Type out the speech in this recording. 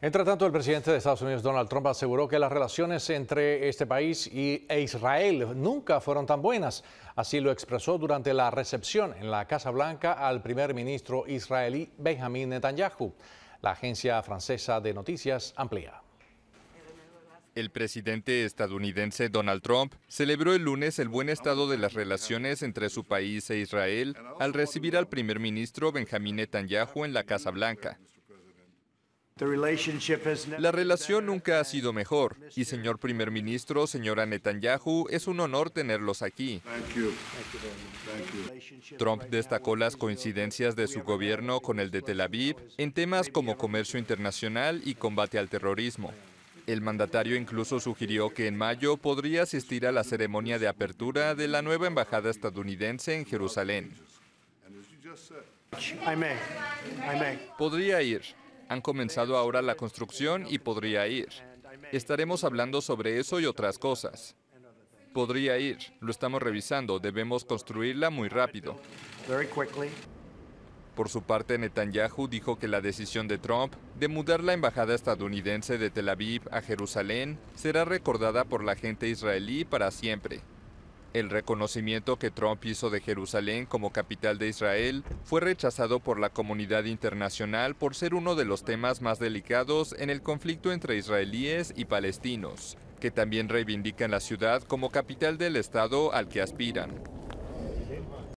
Entre tanto, el presidente de Estados Unidos, Donald Trump, aseguró que las relaciones entre este país y, e Israel nunca fueron tan buenas. Así lo expresó durante la recepción en la Casa Blanca al primer ministro israelí Benjamin Netanyahu. La agencia francesa de noticias amplía. El presidente estadounidense Donald Trump celebró el lunes el buen estado de las relaciones entre su país e Israel al recibir al primer ministro Benjamin Netanyahu en la Casa Blanca. La relación nunca ha sido mejor. Y señor primer ministro, señora Netanyahu, es un honor tenerlos aquí. Trump destacó las coincidencias de su gobierno con el de Tel Aviv en temas como comercio internacional y combate al terrorismo. El mandatario incluso sugirió que en mayo podría asistir a la ceremonia de apertura de la nueva embajada estadounidense en Jerusalén. Podría ir. Han comenzado ahora la construcción y podría ir. Estaremos hablando sobre eso y otras cosas. Podría ir, lo estamos revisando, debemos construirla muy rápido. Por su parte, Netanyahu dijo que la decisión de Trump de mudar la embajada estadounidense de Tel Aviv a Jerusalén será recordada por la gente israelí para siempre. El reconocimiento que Trump hizo de Jerusalén como capital de Israel fue rechazado por la comunidad internacional por ser uno de los temas más delicados en el conflicto entre israelíes y palestinos, que también reivindican la ciudad como capital del Estado al que aspiran.